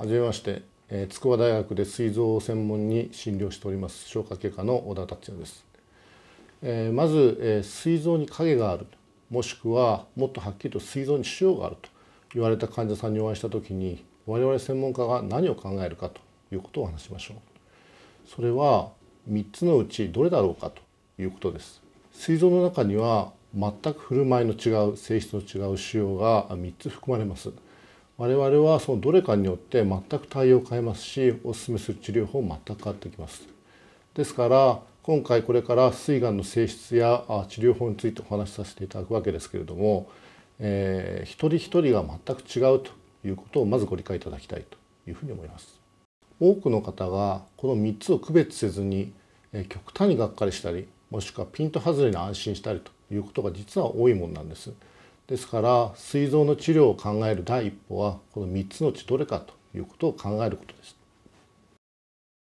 はじめまして、えー、筑波大学で膵臓を専門に診療しております消化外科の小田達也です、えー、まず、えー、膵臓に影があるもしくはもっとはっきりと膵臓に腫瘍があると言われた患者さんにお会いした時に我々専門家が何を考えるかということを話しましょうそれは3つのうちどれだろうかということです膵臓の中には全く振る舞いの違う性質の違う腫瘍が3つ含まれます我々はそのどれかによって全く対応を変えますしおすすめする治療法も全く変わってきます。ですから今回これから膵がんの性質や治療法についてお話しさせていただくわけですけれども、えー、一人一人が全く違うということをまずご理解いただきたいというふうに思います。多くの方がこの3つを区別せずに、え極端にがっかりしたりもしくはピント外れに安心したりということが実は多いものなんです。ですから膵臓の治療を考える第一歩はこの3つのうちどれかということを考えることです。